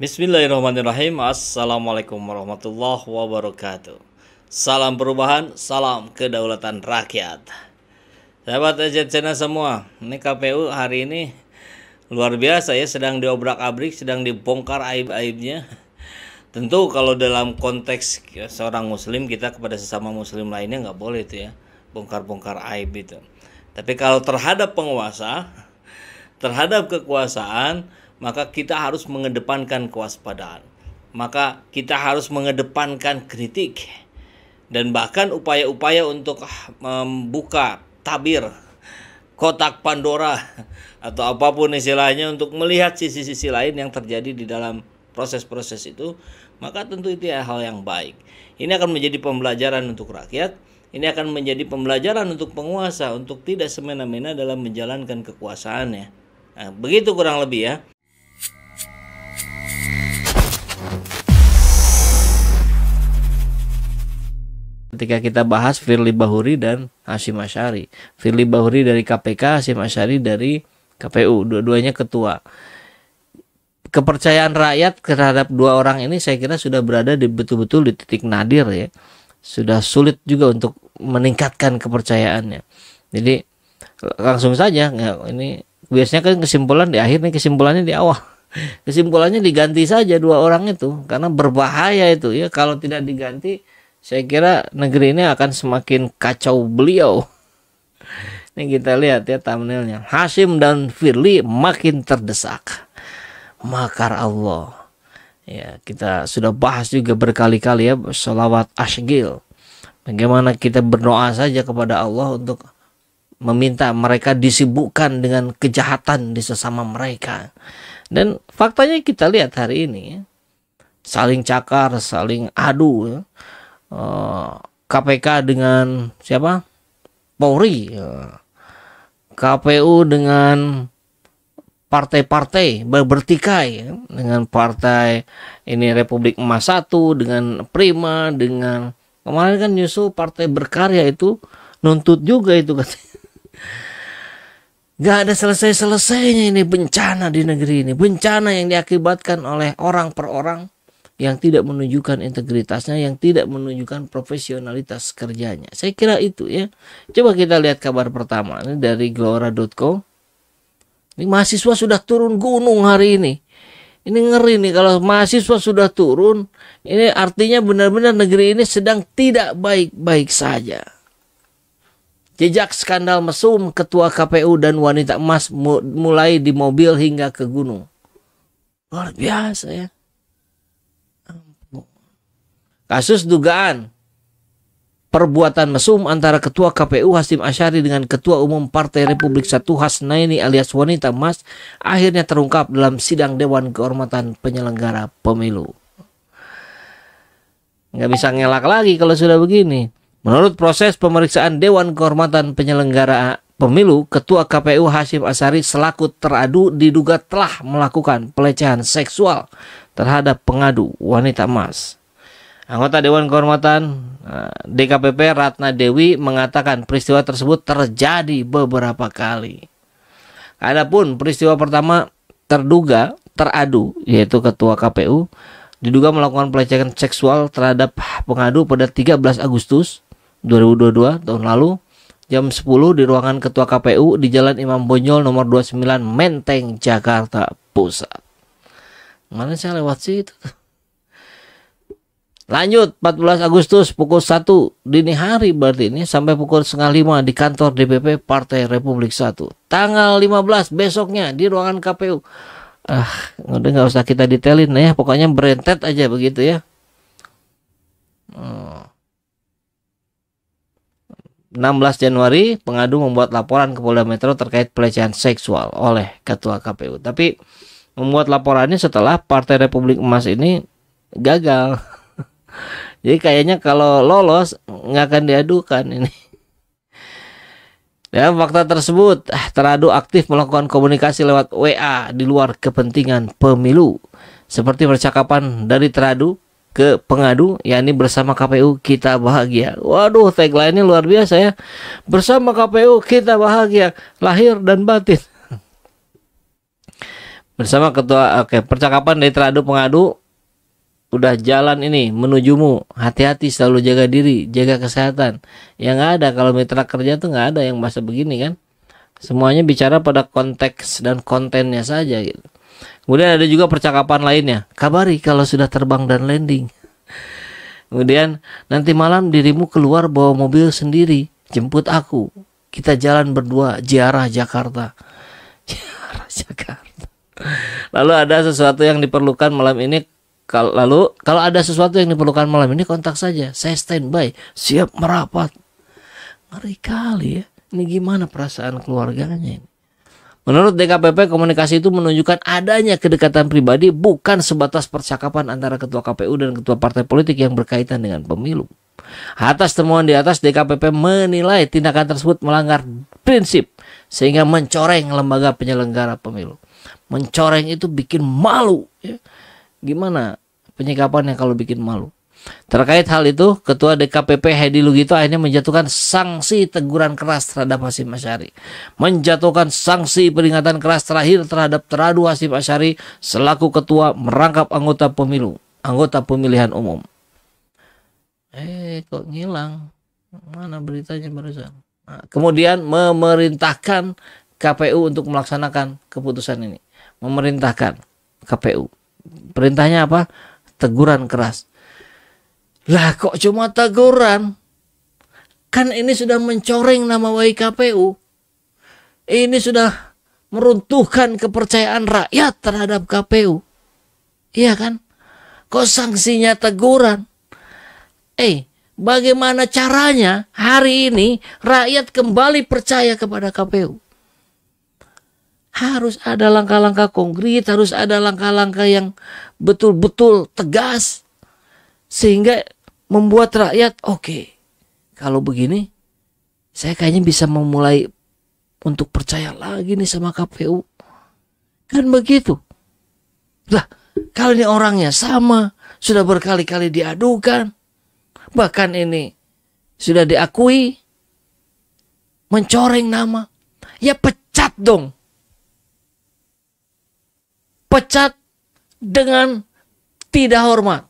Bismillahirrahmanirrahim Assalamualaikum warahmatullahi wabarakatuh Salam perubahan, salam kedaulatan rakyat Sahabat Ejetsena semua Ini KPU hari ini luar biasa ya Sedang diobrak-abrik, sedang dibongkar aib-aibnya Tentu kalau dalam konteks seorang muslim Kita kepada sesama muslim lainnya nggak boleh itu ya Bongkar-bongkar aib itu Tapi kalau terhadap penguasa Terhadap kekuasaan maka kita harus mengedepankan kewaspadaan. Maka kita harus mengedepankan kritik dan bahkan upaya-upaya untuk eh, membuka tabir kotak Pandora atau apapun istilahnya untuk melihat sisi-sisi lain yang terjadi di dalam proses-proses itu, maka tentu itu hal yang baik. Ini akan menjadi pembelajaran untuk rakyat, ini akan menjadi pembelajaran untuk penguasa untuk tidak semena-mena dalam menjalankan kekuasaannya. Nah, begitu kurang lebih ya. ketika kita bahas Firly Bahuri dan Hasyim Ashari. Firly Bahuri dari KPK, Hasyim Ashari dari KPU, dua-duanya ketua. Kepercayaan rakyat terhadap dua orang ini saya kira sudah berada di betul-betul di titik nadir ya. Sudah sulit juga untuk meningkatkan kepercayaannya. Jadi langsung saja ya, ini biasanya kan kesimpulan di akhir nih kesimpulannya di awal kesimpulannya diganti saja dua orang itu karena berbahaya itu ya kalau tidak diganti saya kira negeri ini akan semakin kacau beliau. Ini kita lihat ya thumbnailnya. Hasim dan Firly makin terdesak. Makar Allah. Ya, kita sudah bahas juga berkali-kali ya selawat asgil. Bagaimana kita berdoa saja kepada Allah untuk meminta mereka disibukkan dengan kejahatan di sesama mereka. Dan faktanya kita lihat hari ini saling cakar, saling adu. Ya KPK eh, dengan siapa? Polri. Eh, KPU dengan partai-partai bertikai ya. dengan partai ini Republik Emas satu dengan Prima dengan kemarin kan nyusul partai berkarya itu nuntut juga itu katanya Gak ada selesai-selesainya ini bencana di negeri ini. Bencana yang diakibatkan oleh orang per orang yang tidak menunjukkan integritasnya, yang tidak menunjukkan profesionalitas kerjanya. Saya kira itu ya. Coba kita lihat kabar pertama ini dari glora.co. Ini mahasiswa sudah turun gunung hari ini. Ini ngeri nih kalau mahasiswa sudah turun, ini artinya benar-benar negeri ini sedang tidak baik-baik saja. Jejak skandal mesum ketua KPU dan wanita emas mulai di mobil hingga ke gunung. Luar biasa ya. Kasus dugaan perbuatan mesum antara Ketua KPU Hasim Asyari dengan Ketua Umum Partai Republik Satu Hasnaini alias Wanita Mas akhirnya terungkap dalam sidang Dewan Kehormatan Penyelenggara Pemilu. Nggak bisa ngelak lagi kalau sudah begini. Menurut proses pemeriksaan Dewan Kehormatan Penyelenggara Pemilu, Ketua KPU Hasim Asari selaku teradu diduga telah melakukan pelecehan seksual terhadap pengadu wanita emas. Anggota Dewan Kehormatan eh, DKPP Ratna Dewi mengatakan peristiwa tersebut terjadi beberapa kali. Adapun peristiwa pertama terduga teradu yaitu ketua KPU diduga melakukan pelecehan seksual terhadap pengadu pada 13 Agustus 2022 tahun lalu jam 10 di ruangan ketua KPU di Jalan Imam Bonjol nomor 29 Menteng Jakarta Pusat. Mana saya lewat situ? Lanjut 14 Agustus pukul 1 dini hari berarti ini sampai pukul setengah lima di kantor DPP Partai Republik 1. Tanggal 15 besoknya di ruangan KPU. Ah, udah nggak usah kita detailin ya, pokoknya berentet aja begitu ya. Hmm. 16 Januari pengadu membuat laporan ke Polda Metro terkait pelecehan seksual oleh Ketua KPU. Tapi membuat laporannya setelah Partai Republik Emas ini gagal. Jadi kayaknya kalau lolos nggak akan diadukan ini. Ya, fakta tersebut ah, teradu aktif melakukan komunikasi lewat WA di luar kepentingan pemilu. Seperti percakapan dari teradu ke pengadu, yakni bersama KPU kita bahagia. Waduh, tagline ini luar biasa ya. Bersama KPU kita bahagia, lahir dan batin. Bersama ketua, oke, okay, percakapan dari teradu pengadu udah jalan ini menujumu hati-hati selalu jaga diri jaga kesehatan yang ada kalau mitra kerja tuh nggak ada yang bahasa begini kan semuanya bicara pada konteks dan kontennya saja gitu kemudian ada juga percakapan lainnya kabari kalau sudah terbang dan landing kemudian nanti malam dirimu keluar bawa mobil sendiri jemput aku kita jalan berdua ziarah Jakarta ziarah Jakarta lalu ada sesuatu yang diperlukan malam ini kalau lalu kalau ada sesuatu yang diperlukan malam ini kontak saja. Saya standby, siap merapat. Ngeri kali ya. Ini gimana perasaan keluarganya ini? Menurut DKPP, komunikasi itu menunjukkan adanya kedekatan pribadi bukan sebatas percakapan antara ketua KPU dan ketua partai politik yang berkaitan dengan pemilu. Atas temuan di atas, DKPP menilai tindakan tersebut melanggar prinsip sehingga mencoreng lembaga penyelenggara pemilu. Mencoreng itu bikin malu. Ya gimana penyikapannya kalau bikin malu? Terkait hal itu, Ketua DKPP Hedi Lugito akhirnya menjatuhkan sanksi teguran keras terhadap Hasim Asyari. Menjatuhkan sanksi peringatan keras terakhir terhadap teradu Hasim Asyari selaku ketua merangkap anggota pemilu, anggota pemilihan umum. Eh, kok ngilang? Mana beritanya barusan? Nah, kemudian memerintahkan KPU untuk melaksanakan keputusan ini. Memerintahkan KPU. Perintahnya apa? Teguran keras. Lah kok cuma teguran? Kan ini sudah mencoreng nama WKPU. Ini sudah meruntuhkan kepercayaan rakyat terhadap KPU. Iya kan? Kok sanksinya teguran? Eh, bagaimana caranya hari ini rakyat kembali percaya kepada KPU? harus ada langkah-langkah konkret, harus ada langkah-langkah yang betul-betul tegas sehingga membuat rakyat oke. Okay, kalau begini saya kayaknya bisa memulai untuk percaya lagi nih sama KPU. Kan begitu. Lah, kalau ini orangnya sama, sudah berkali-kali diadukan, bahkan ini sudah diakui mencoreng nama. Ya pecat dong pecat dengan tidak hormat.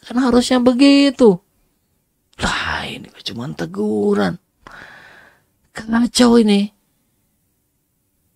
Kan harusnya begitu. Lah ini cuma teguran. Kacau ini.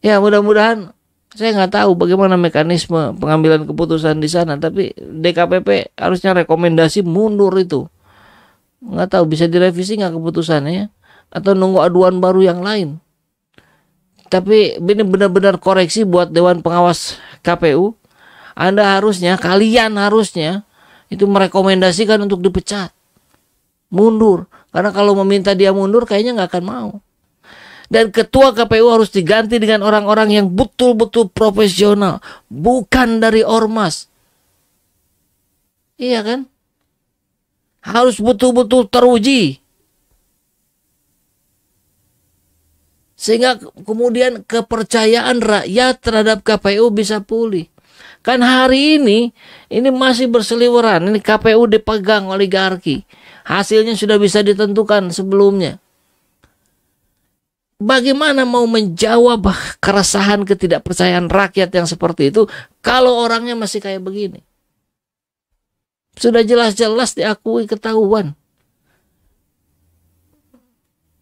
Ya mudah-mudahan saya nggak tahu bagaimana mekanisme pengambilan keputusan di sana tapi DKPP harusnya rekomendasi mundur itu nggak tahu bisa direvisi nggak keputusannya ya? atau nunggu aduan baru yang lain tapi ini benar-benar koreksi buat Dewan Pengawas KPU, Anda harusnya, kalian harusnya itu merekomendasikan untuk dipecat. Mundur. Karena kalau meminta dia mundur kayaknya nggak akan mau. Dan ketua KPU harus diganti dengan orang-orang yang betul-betul profesional. Bukan dari ormas. Iya kan? Harus betul-betul teruji sehingga kemudian kepercayaan rakyat terhadap KPU bisa pulih. Kan hari ini ini masih berseliweran, ini KPU dipegang oligarki. Hasilnya sudah bisa ditentukan sebelumnya. Bagaimana mau menjawab keresahan ketidakpercayaan rakyat yang seperti itu kalau orangnya masih kayak begini? Sudah jelas-jelas diakui ketahuan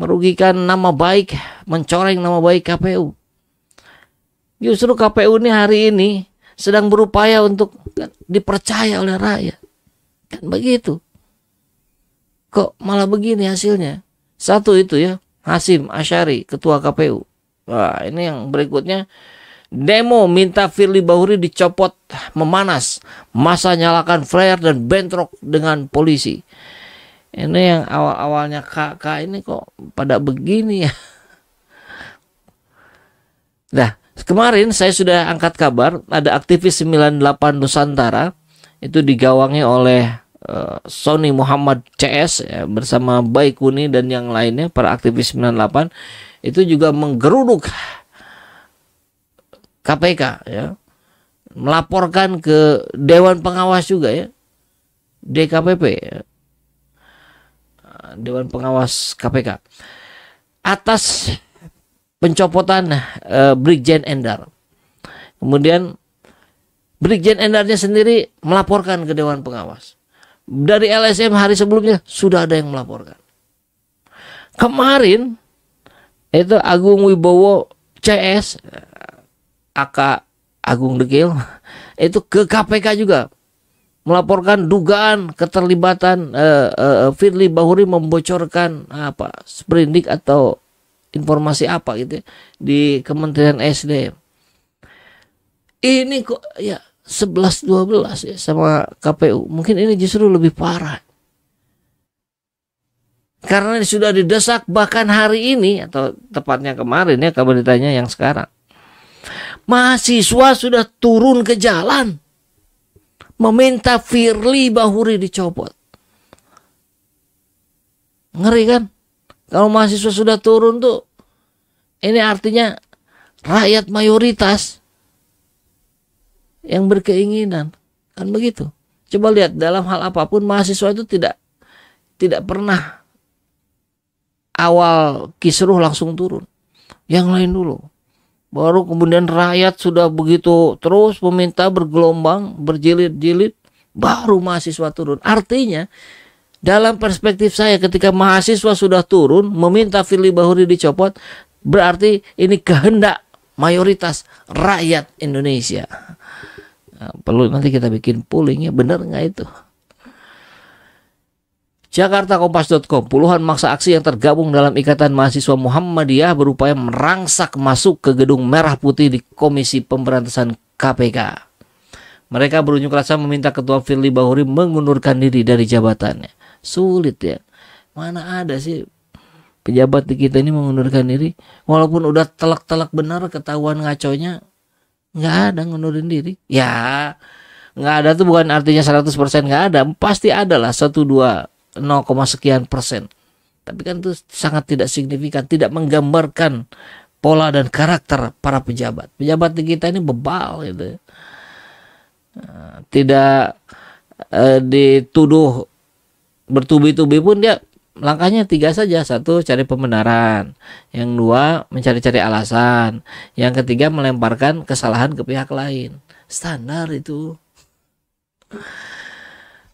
merugikan nama baik, mencoreng nama baik KPU. Justru KPU ini hari ini sedang berupaya untuk dipercaya oleh rakyat. Kan begitu. Kok malah begini hasilnya? Satu itu ya, Hasim Asyari, Ketua KPU. Wah, ini yang berikutnya. Demo minta Firly Bahuri dicopot memanas. Masa nyalakan flare dan bentrok dengan polisi ini yang awal-awalnya kakak ini kok pada begini ya. Nah, kemarin saya sudah angkat kabar ada aktivis 98 Nusantara itu digawangi oleh uh, Sony Muhammad CS ya, bersama Baikuni dan yang lainnya para aktivis 98 itu juga menggeruduk KPK ya. Melaporkan ke Dewan Pengawas juga ya. DKPP ya Dewan Pengawas KPK atas pencopotan uh, Brigjen Endar. Kemudian Brigjen Endarnya sendiri melaporkan ke Dewan Pengawas. Dari LSM hari sebelumnya sudah ada yang melaporkan. Kemarin itu Agung Wibowo CS eh, AK Agung Dekil itu ke KPK juga melaporkan dugaan keterlibatan uh, uh, Firly Bahuri membocorkan eh, apa sprindik atau informasi apa gitu ya, di Kementerian SDM. Ini kok ya 11 12 ya sama KPU. Mungkin ini justru lebih parah. Karena sudah didesak bahkan hari ini atau tepatnya kemarin ya kabar ditanya yang sekarang. Mahasiswa sudah turun ke jalan meminta Firly Bahuri dicopot. Ngeri kan? Kalau mahasiswa sudah turun tuh, ini artinya rakyat mayoritas yang berkeinginan. Kan begitu. Coba lihat dalam hal apapun mahasiswa itu tidak tidak pernah awal kisruh langsung turun. Yang lain dulu. Baru kemudian rakyat sudah begitu terus meminta bergelombang, berjilid-jilid, baru mahasiswa turun. Artinya dalam perspektif saya ketika mahasiswa sudah turun meminta Firly Bahuri dicopot, berarti ini kehendak mayoritas rakyat Indonesia. Nah, perlu nanti kita bikin pollingnya benar nggak itu? JakartaKompas.com, puluhan maksa aksi yang tergabung dalam Ikatan Mahasiswa Muhammadiyah berupaya merangsak masuk ke gedung merah putih di Komisi Pemberantasan KPK. Mereka berunjuk rasa meminta Ketua Firly Bahuri mengundurkan diri dari jabatannya. Sulit ya. Mana ada sih pejabat di kita ini mengundurkan diri. Walaupun udah telak-telak benar ketahuan ngaconya. Nggak ada ngundurin diri. Ya nggak ada tuh bukan artinya 100% nggak ada. Pasti ada lah satu dua 0, sekian persen. Tapi kan itu sangat tidak signifikan, tidak menggambarkan pola dan karakter para pejabat. Pejabat di kita ini bebal gitu. Eh, tidak e, dituduh bertubi-tubi pun dia langkahnya tiga saja satu cari pembenaran yang dua mencari-cari alasan yang ketiga melemparkan kesalahan ke pihak lain standar itu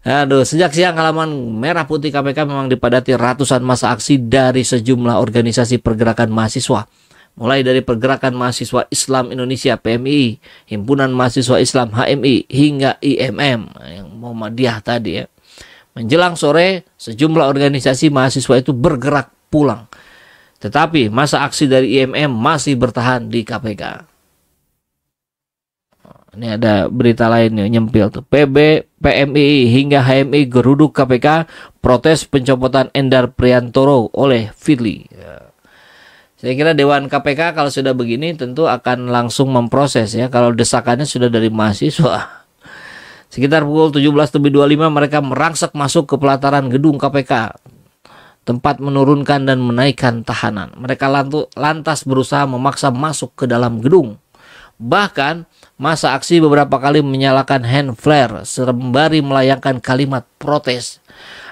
Aduh, sejak siang halaman merah putih KPK memang dipadati ratusan masa aksi dari sejumlah organisasi pergerakan mahasiswa. Mulai dari pergerakan mahasiswa Islam Indonesia PMI, Himpunan Mahasiswa Islam HMI, hingga IMM yang Muhammadiyah tadi ya. Menjelang sore, sejumlah organisasi mahasiswa itu bergerak pulang. Tetapi masa aksi dari IMM masih bertahan di KPK. Ini ada berita lain nih nyempil tuh. PB, PMI hingga HMI geruduk KPK protes pencopotan Endar Priantoro oleh Fidli. Ya. Saya kira Dewan KPK kalau sudah begini tentu akan langsung memproses ya kalau desakannya sudah dari mahasiswa. Sekitar pukul 17.25 mereka merangsak masuk ke pelataran gedung KPK tempat menurunkan dan menaikkan tahanan. Mereka lantas berusaha memaksa masuk ke dalam gedung. Bahkan masa aksi beberapa kali menyalakan hand flare sembari melayangkan kalimat protes.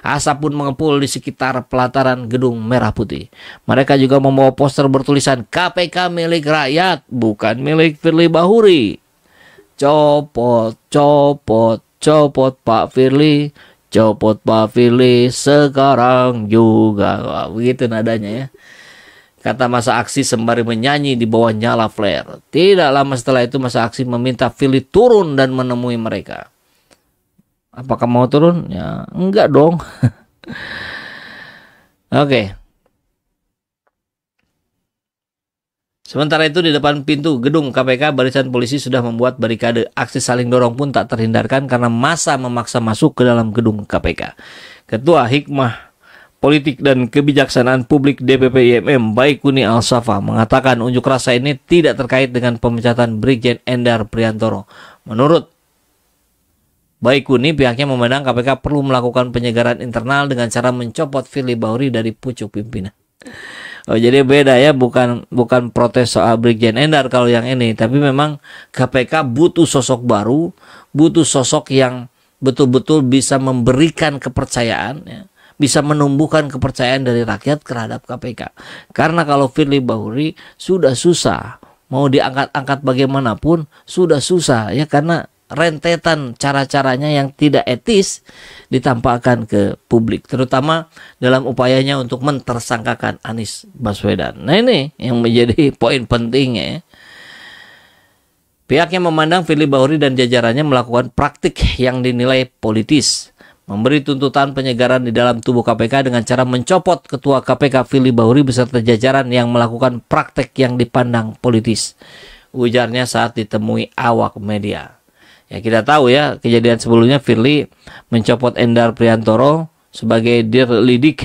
Asap pun mengepul di sekitar pelataran gedung Merah Putih. Mereka juga membawa poster bertulisan KPK milik rakyat, bukan milik Firly Bahuri. Copot, copot, copot Pak Firly, copot Pak Firly sekarang juga. Wah, begitu nadanya ya kata masa aksi sembari menyanyi di bawah nyala flare. Tidak lama setelah itu masa aksi meminta Philly turun dan menemui mereka. Apakah mau turun? Ya, enggak dong. Oke. Okay. Sementara itu di depan pintu gedung KPK barisan polisi sudah membuat barikade. Aksi saling dorong pun tak terhindarkan karena masa memaksa masuk ke dalam gedung KPK. Ketua Hikmah Politik dan Kebijaksanaan Publik DPP IMM Baikuni Al-Safa mengatakan unjuk rasa ini tidak terkait dengan pemecatan Brigjen Endar Priantoro. Menurut Baikuni, pihaknya memandang KPK perlu melakukan penyegaran internal dengan cara mencopot Firly Bahuri dari pucuk pimpinan. Oh, jadi beda ya, bukan bukan protes soal Brigjen Endar kalau yang ini, tapi memang KPK butuh sosok baru, butuh sosok yang betul-betul bisa memberikan kepercayaan ya, bisa menumbuhkan kepercayaan dari rakyat terhadap KPK. Karena kalau Firly Bahuri sudah susah mau diangkat-angkat bagaimanapun sudah susah ya karena rentetan cara-caranya yang tidak etis ditampakkan ke publik terutama dalam upayanya untuk mentersangkakan Anies Baswedan. Nah ini yang menjadi poin pentingnya ya. Pihaknya memandang Firly Bahuri dan jajarannya melakukan praktik yang dinilai politis memberi tuntutan penyegaran di dalam tubuh KPK dengan cara mencopot Ketua KPK Fili Bahuri beserta jajaran yang melakukan praktek yang dipandang politis. Ujarnya saat ditemui awak media. Ya kita tahu ya kejadian sebelumnya Firly mencopot Endar Priantoro sebagai dirlidik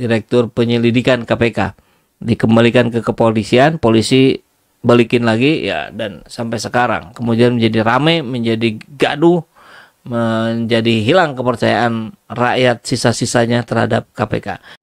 Direktur Penyelidikan KPK dikembalikan ke kepolisian polisi balikin lagi ya dan sampai sekarang kemudian menjadi rame menjadi gaduh menjadi hilang kepercayaan rakyat sisa-sisanya terhadap KPK.